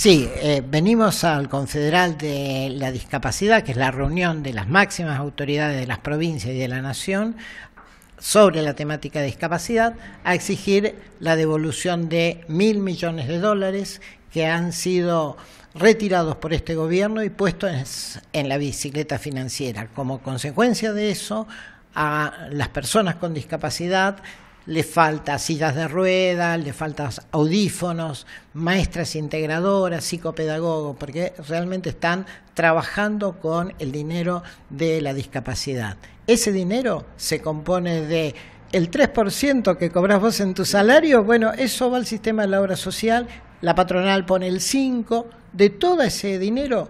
Sí, eh, venimos al Confederal de la Discapacidad, que es la reunión de las máximas autoridades de las provincias y de la nación sobre la temática de discapacidad, a exigir la devolución de mil millones de dólares que han sido retirados por este gobierno y puestos en la bicicleta financiera. Como consecuencia de eso, a las personas con discapacidad le falta sillas de ruedas, le faltan audífonos, maestras integradoras, psicopedagogos, porque realmente están trabajando con el dinero de la discapacidad. Ese dinero se compone de el 3% que cobras vos en tu salario, bueno, eso va al sistema de la obra social, la patronal pone el 5%, de todo ese dinero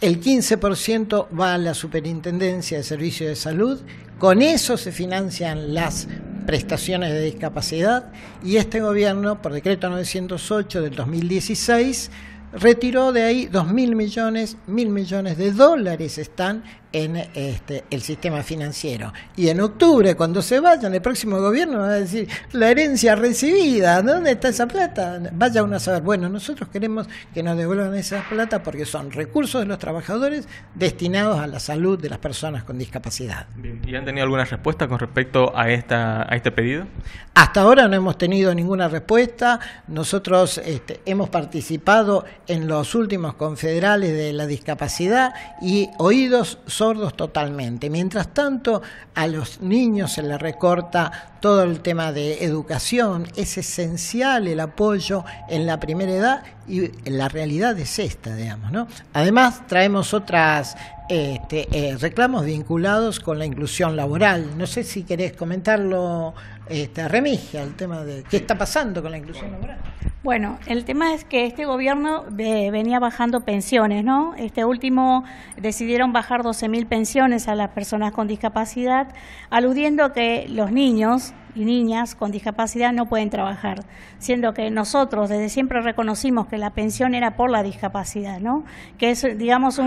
el 15% va a la Superintendencia de Servicios de Salud, con eso se financian las prestaciones de discapacidad y este gobierno, por decreto 908 del 2016, retiró de ahí 2.000 millones, 1.000 millones de dólares están en este, el sistema financiero. Y en octubre, cuando se vayan, el próximo gobierno va a decir, la herencia recibida, ¿dónde está esa plata? Vaya uno a saber, bueno, nosotros queremos que nos devuelvan esa plata porque son recursos de los trabajadores destinados a la salud de las personas con discapacidad. ¿Y han tenido alguna respuesta con respecto a, esta, a este pedido? Hasta ahora no hemos tenido ninguna respuesta. Nosotros este, hemos participado en los últimos confederales de la discapacidad y oídos sordos totalmente. Mientras tanto, a los niños se les recorta todo el tema de educación, es esencial el apoyo en la primera edad y la realidad es esta, digamos. ¿no? Además, traemos otras este, eh, reclamos vinculados con la inclusión laboral. No sé si querés comentarlo, este, Remigia, el tema de qué está pasando con la inclusión laboral. Bueno, el tema es que este gobierno venía bajando pensiones, ¿no? Este último decidieron bajar 12.000 pensiones a las personas con discapacidad, aludiendo a que los niños y niñas con discapacidad no pueden trabajar, siendo que nosotros desde siempre reconocimos que la pensión era por la discapacidad, ¿no? que es, digamos,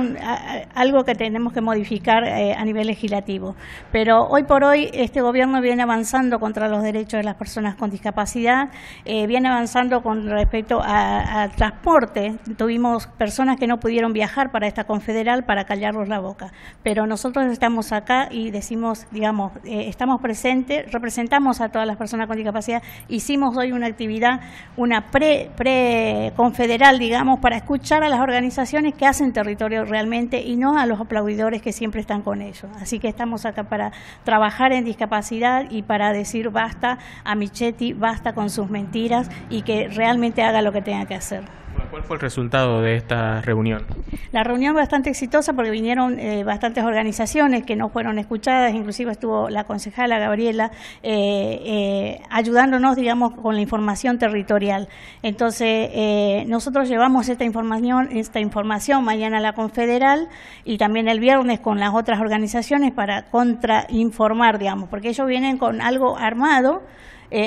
algo que tenemos que modificar eh, a nivel legislativo. Pero hoy por hoy este gobierno viene avanzando contra los derechos de las personas con discapacidad, eh, viene avanzando con respecto al transporte. Tuvimos personas que no pudieron viajar para esta confederal para callarlos la boca, pero nosotros estamos acá y decimos, digamos, eh, estamos presentes, representamos a todas las personas con discapacidad. Hicimos hoy una actividad, una pre-confederal, digamos, para escuchar a las organizaciones que hacen territorio realmente y no a los aplaudidores que siempre están con ellos. Así que estamos acá para trabajar en discapacidad y para decir basta a Michetti, basta con sus mentiras y que realmente haga lo que tenga que hacer. ¿Cuál fue el resultado de esta reunión? La reunión bastante exitosa porque vinieron eh, bastantes organizaciones que no fueron escuchadas, inclusive estuvo la concejala Gabriela eh, eh, ayudándonos, digamos, con la información territorial. Entonces, nosotros llevamos esta información, esta información mañana a la Confederal y también el viernes con las otras organizaciones para contrainformar, digamos, porque ellos vienen con algo armado.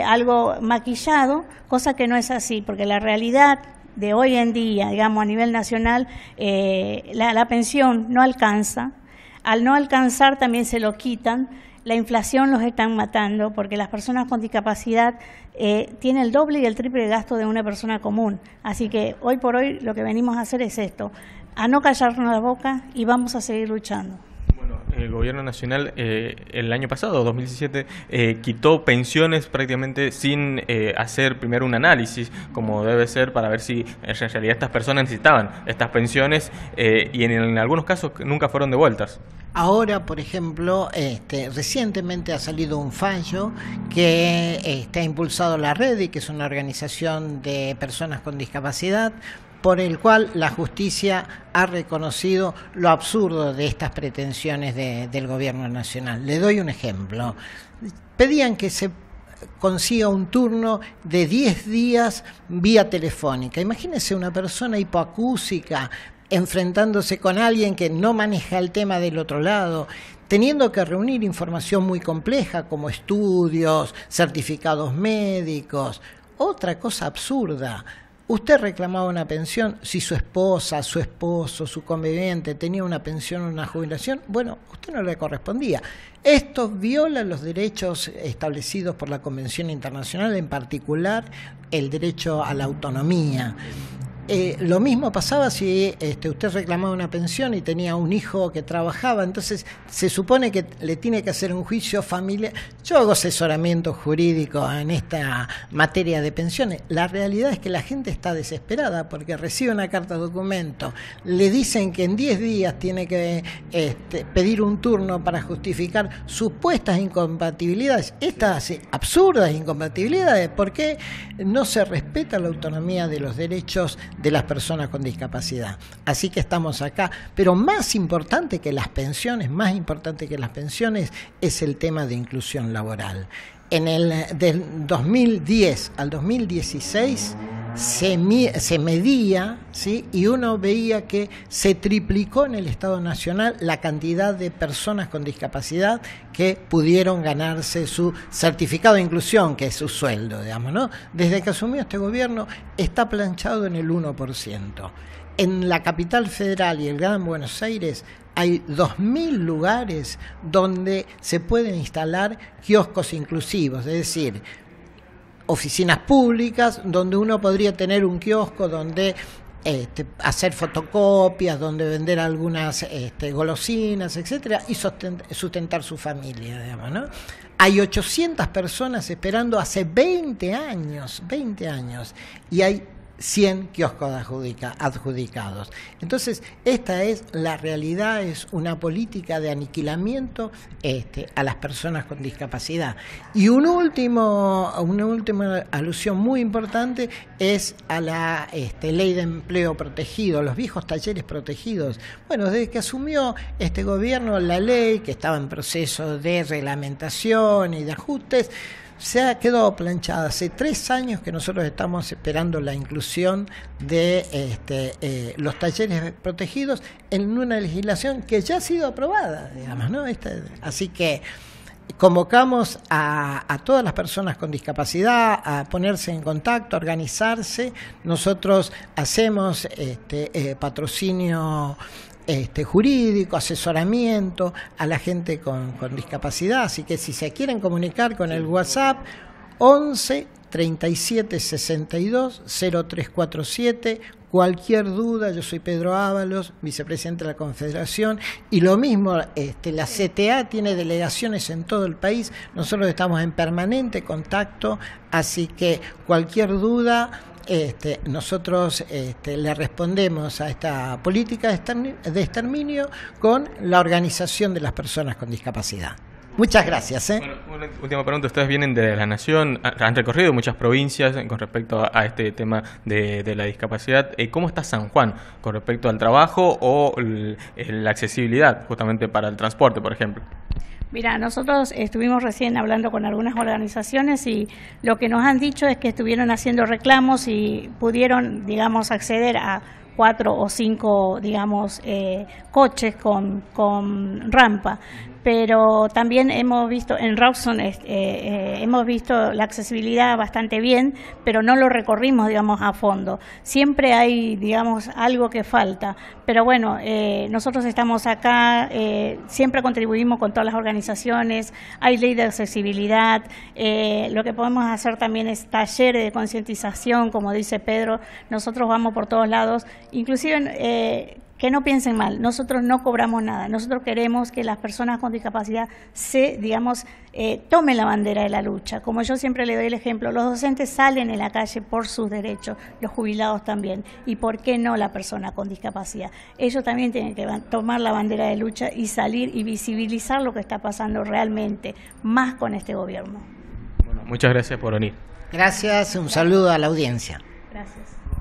algo maquillado, cosa que no es así, porque la realidad de hoy en día, digamos, a nivel nacional, eh, la, pensión no alcanza. Al no alcanzar también se lo quitan la inflación los están matando porque las personas con discapacidad eh, tienen el doble y el triple gasto de una persona común. Así que hoy por hoy lo que venimos a hacer es esto, a no callarnos la boca y vamos a seguir luchando el gobierno nacional eh, el año pasado, 2017, eh, quitó pensiones prácticamente sin eh, hacer primero un análisis, como debe ser, para ver si en realidad estas personas necesitaban estas pensiones y en, algunos casos nunca fueron devueltas. Ahora, por ejemplo, este, recientemente ha salido un fallo que está impulsado la red y que es una organización de personas con discapacidad por el cual la justicia ha reconocido lo absurdo de estas pretensiones del gobierno nacional. Le doy un ejemplo. Pedían que se consiga un turno de 10 días vía telefónica. Imagínese una persona hipoacúsica enfrentándose con alguien que no maneja el tema del otro lado, teniendo que reunir información muy compleja como estudios, certificados médicos, otra cosa absurda. Usted reclamaba una pensión, si su esposa, su esposo, su conviviente tenía una pensión o una jubilación, bueno, usted no le correspondía. Esto viola los derechos establecidos por la Convención Internacional, en particular el derecho a la autonomía. Eh, lo mismo pasaba si este, usted reclamaba una pensión y tenía un hijo que trabajaba, entonces se supone que le tiene que hacer un juicio familiar. Yo hago asesoramiento jurídico en esta materia de pensiones. La realidad es que la gente está desesperada porque recibe una carta de documento, le dicen que en 10 días tiene que este, pedir un turno para justificar supuestas incompatibilidades, estas absurdas incompatibilidades, porque no se respeta la autonomía de los derechos de las personas con discapacidad. Así que estamos acá. Pero más importante que las pensiones, más importante que las pensiones, es el tema de inclusión laboral. En el del 2010 al 2016, se, medía ¿sí? y uno veía que se triplicó en el Estado Nacional la cantidad de personas con discapacidad que pudieron ganarse su certificado de inclusión, que es su sueldo, digamos, ¿no? Desde que asumió este gobierno está planchado en el 1%. En la capital federal y el Gran Buenos Aires hay 2.000 lugares donde se pueden instalar kioscos inclusivos, es decir, oficinas públicas donde uno podría tener un kiosco donde este, hacer fotocopias, donde vender algunas este, golosinas, etcétera, y sustentar su familia, digamos, ¿no? Hay 800 personas esperando hace 20 años, 20 años, y hay 100 kioscos adjudicados. Entonces, esta es la realidad, es una política de aniquilamiento este, a las personas con discapacidad. Y un último, una última alusión muy importante es a la este, ley de empleo protegido, los viejos talleres protegidos. Bueno, desde que asumió este gobierno la ley, que estaba en proceso de reglamentación y de ajustes, se ha quedado planchada. Hace tres años que nosotros estamos esperando la inclusión de este, eh, los talleres protegidos en una legislación que ya ha sido aprobada, digamos, ¿no? así que convocamos a, todas las personas con discapacidad a ponerse en contacto, a organizarse. Nosotros hacemos este, eh, patrocinio este, jurídico, asesoramiento a la gente con, discapacidad. Así que si se quieren comunicar con el WhatsApp, 11 37 62 0347. Cualquier duda, yo soy Pedro Ábalos, vicepresidente de la Confederación, y lo mismo, este, la CTA tiene delegaciones en todo el país, nosotros estamos en permanente contacto, así que cualquier duda, este, nosotros este, le respondemos a esta política de exterminio con la organización de las personas con discapacidad. Muchas gracias. ¿eh? última pregunta. Ustedes vienen de la Nación, han recorrido muchas provincias con respecto a este tema de la discapacidad. Eh, ¿Cómo está San Juan con respecto al trabajo o eh, la accesibilidad justamente para el transporte, por ejemplo? Mira, nosotros estuvimos recién hablando con algunas organizaciones y lo que nos han dicho es que estuvieron haciendo reclamos y pudieron, digamos, acceder a cuatro o cinco, digamos, eh, coches con, con rampa pero también hemos visto en Rawson eh, eh, hemos visto la accesibilidad bastante bien, pero no lo recorrimos digamos a fondo. Siempre hay digamos algo que falta, pero bueno eh, nosotros estamos acá, eh, siempre contribuimos con todas las organizaciones, hay ley de accesibilidad, lo que podemos hacer también es talleres de concientización, como dice Pedro, nosotros vamos por todos lados, inclusive que no piensen mal, nosotros no cobramos nada, nosotros queremos que las personas con discapacidad se, digamos, eh, tomen la bandera de la lucha. Como yo siempre le doy el ejemplo, los docentes salen en la calle por sus derechos, los jubilados también, y por qué no la persona con discapacidad. Ellos también tienen que tomar la bandera de lucha y salir y visibilizar lo que está pasando realmente, más con este gobierno. Bueno, muchas gracias por venir. Gracias, un saludo a la audiencia. Gracias.